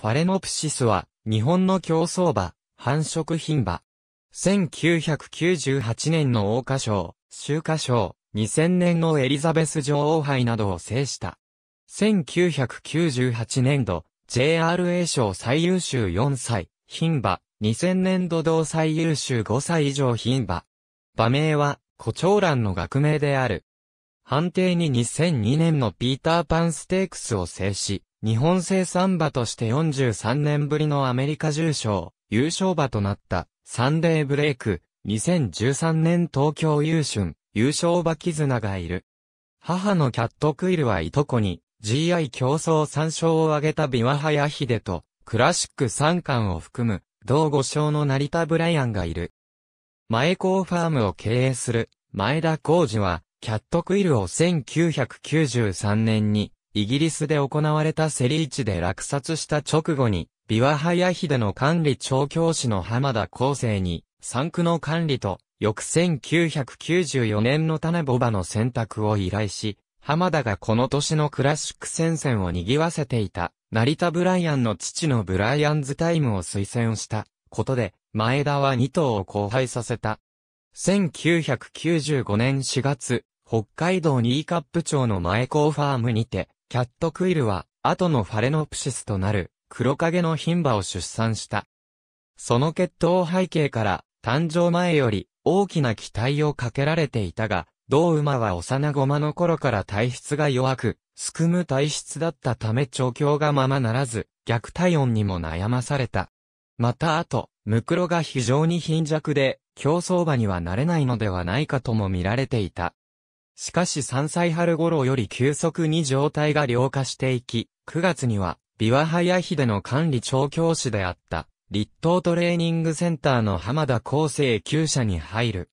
ファレノプシスは、日本の競争馬、繁殖品馬。1998年の桜花賞、秋華賞、2000年のエリザベス女王杯などを制した。1998年度、JRA 賞最優秀4歳、品馬、2000年度同最優秀5歳以上品馬。馬名は、胡蝶蘭の学名である。判定に2002年のピーターパンステークスを制し、日本製産馬として43年ぶりのアメリカ重賞、優勝馬となったサンデーブレイク、2013年東京優春、優勝馬絆がいる。母のキャットクイルはいとこに、GI 競争3勝を挙げたビワハヤヒデと、クラシック3冠を含む、同5勝の成田ブライアンがいる。前高ファームを経営する、前田浩二は、キャットクイルを1993年に、イギリスで行われたセリーチで落札した直後に、ビワハヤヒデの管理調教師の浜田康生に、産区の管理と、翌1994年の種ボバの選択を依頼し、浜田がこの年のクラシック戦線を賑わせていた、成田ブライアンの父のブライアンズタイムを推薦したことで、前田は2頭を交配させた。1995年4月、北海道ニーカップ町の前高ファームにて、キャットクイルは、後のファレノプシスとなる、黒影の牝馬を出産した。その血統背景から、誕生前より大きな期待をかけられていたが、同馬は幼馬の頃から体質が弱く、すくむ体質だったため調教がままならず、虐待音にも悩まされた。また後、ムクロが非常に貧弱で、競争馬にはなれないのではないかとも見られていた。しかし3歳春頃より急速に状態が良化していき、9月には、ビワハヤヒデの管理調教師であった、立東トレーニングセンターの浜田厚生厩舎に入る。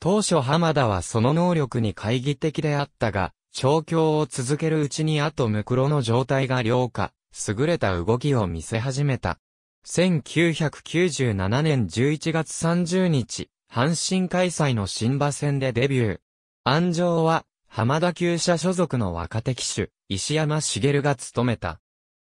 当初浜田はその能力に懐疑的であったが、調教を続けるうちに後ムクロの状態が良化、優れた動きを見せ始めた。1997年11月30日、阪神開催の新馬戦でデビュー。安城は、浜田厩舎所属の若手騎手、石山茂が務めた。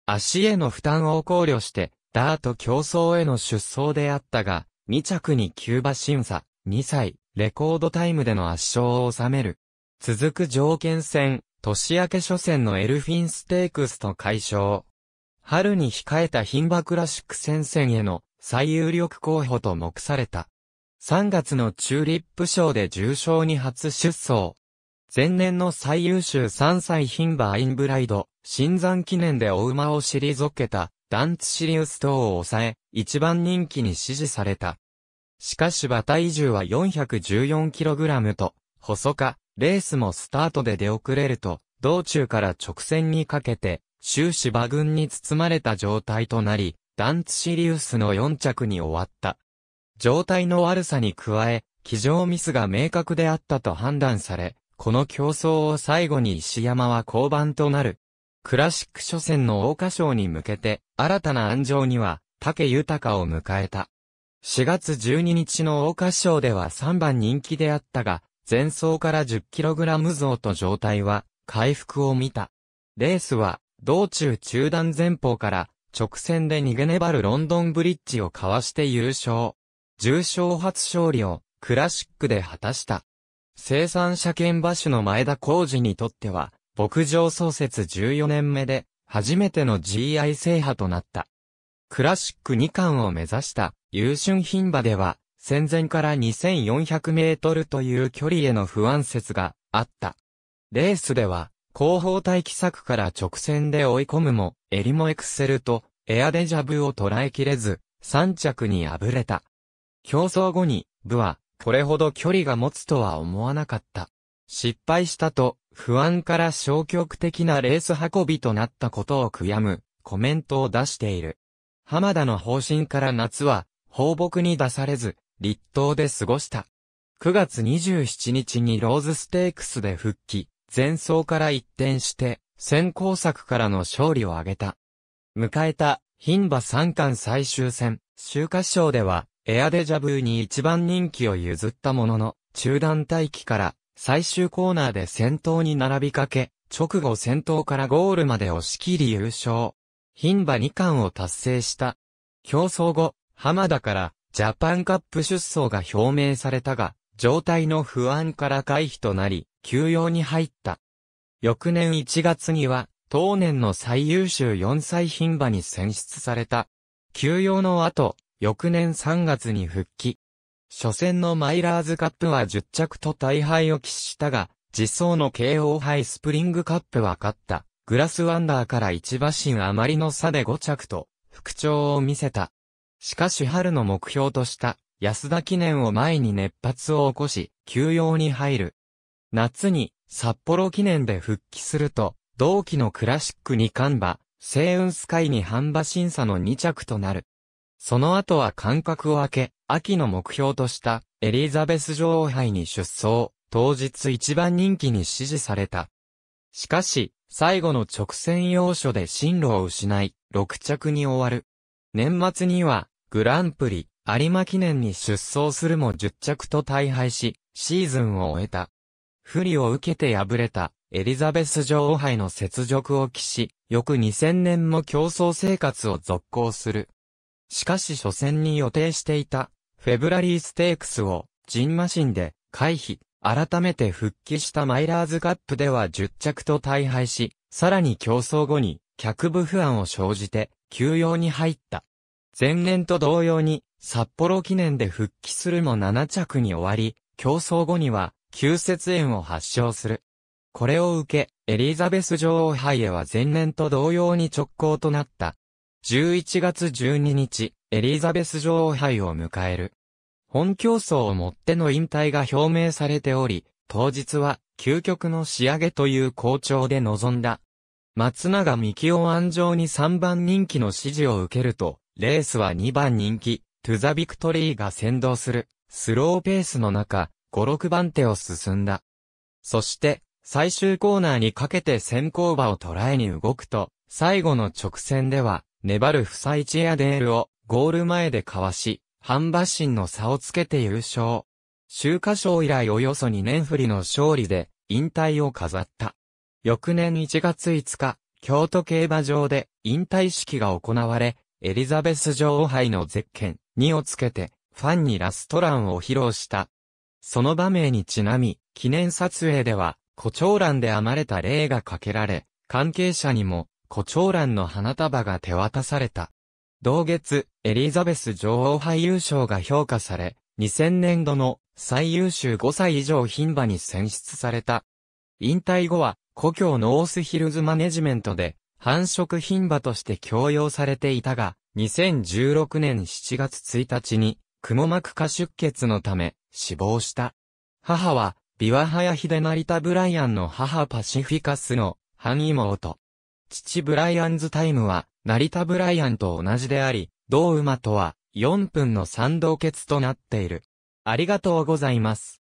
足への負担を考慮して、ダート競争への出走であったが、2着にキューバ審査、2歳、レコードタイムでの圧勝を収める。続く条件戦、年明け初戦のエルフィンステークスと解消。春に控えた牝馬クラシック戦線への最有力候補と目された。3月のチューリップ賞で重賞に初出走。前年の最優秀3歳品馬アインブライド、新山記念でお馬を退けた、ダンツシリウス等を抑え、一番人気に支持された。しかし馬体重は 414kg と、細か、レースもスタートで出遅れると、道中から直線にかけて、終始馬群に包まれた状態となり、ダンツシリウスの4着に終わった。状態の悪さに加え、機上ミスが明確であったと判断され、この競争を最後に石山は降板となる。クラシック初戦の桜花賞に向けて、新たな安城には、竹豊を迎えた。4月12日の桜花賞では3番人気であったが、前走から 10kg 増と状態は、回復を見た。レースは、道中中段前方から、直線で逃げ粘るロンドンブリッジをかわして優勝。重賞初勝利をクラシックで果たした。生産車検馬主の前田浩二にとっては、牧場創設14年目で、初めての GI 制覇となった。クラシック2冠を目指した優春牝馬では、戦前から2400メートルという距離への不安説があった。レースでは、後方待機策から直線で追い込むも、襟もエクセルとエアデジャブを捉えきれず、3着に敗れた。競争後に、部は、これほど距離が持つとは思わなかった。失敗したと、不安から消極的なレース運びとなったことを悔やむ、コメントを出している。浜田の方針から夏は、放牧に出されず、立冬で過ごした。9月27日にローズステークスで復帰、前走から一転して、先行作からの勝利を挙げた。迎えた、牝馬三冠最終戦、秋華賞では、エアデジャブーに一番人気を譲ったものの、中段待機から最終コーナーで先頭に並びかけ、直後先頭からゴールまで押し切り優勝。牝馬2冠を達成した。競争後、浜田からジャパンカップ出走が表明されたが、状態の不安から回避となり、休養に入った。翌年1月には、当年の最優秀4歳牝馬に選出された。休養の後、翌年3月に復帰。初戦のマイラーズカップは10着と大敗を喫したが、実装の KO 杯スプリングカップは勝った。グラスワンダーから1馬身余りの差で5着と、復調を見せた。しかし春の目標とした、安田記念を前に熱発を起こし、休養に入る。夏に、札幌記念で復帰すると、同期のクラシックに冠馬、星雲スカイに半馬審査の2着となる。その後は間隔を空け、秋の目標としたエリザベス女王杯に出走、当日一番人気に支持された。しかし、最後の直線要所で進路を失い、6着に終わる。年末には、グランプリ、有馬記念に出走するも10着と大敗し、シーズンを終えた。不利を受けて敗れた、エリザベス女王杯の雪辱を期し、翌2000年も競争生活を続行する。しかし初戦に予定していた、フェブラリーステークスを、ジンマシンで、回避。改めて復帰したマイラーズカップでは10着と大敗し、さらに競争後に、客部不安を生じて、休養に入った。前年と同様に、札幌記念で復帰するも7着に終わり、競争後には、急節炎を発症する。これを受け、エリザベス女王杯へは前年と同様に直行となった。11月12日、エリザベス女王杯を迎える。本競争をもっての引退が表明されており、当日は究極の仕上げという好調で臨んだ。松永幹を安城に3番人気の支持を受けると、レースは2番人気、トゥザビクトリーが先導する、スローペースの中、5、6番手を進んだ。そして、最終コーナーにかけて先行馬を捉えに動くと、最後の直線では、粘る夫妻チアデールをゴール前でかわし、半馬身の差をつけて優勝。週華賞以来およそ2年振りの勝利で引退を飾った。翌年1月5日、京都競馬場で引退式が行われ、エリザベス女王杯のゼッケン2をつけて、ファンにラストランを披露した。その場面にちなみ、記念撮影では、胡蝶蘭で編まれた霊がかけられ、関係者にも胡蝶蘭の花束が手渡された。同月、エリザベス女王俳優賞が評価され、2000年度の最優秀5歳以上牝馬に選出された。引退後は、故郷ノースヒルズマネジメントで、繁殖牝馬として強用されていたが、2016年7月1日に、蜘も膜下出血のため、死亡した。母は、ビワハヤヒデナリタ・ブライアンの母パシフィカスの、半と。父ブライアンズタイムは、成田ブライアンと同じであり、同馬とは、4分の3同決となっている。ありがとうございます。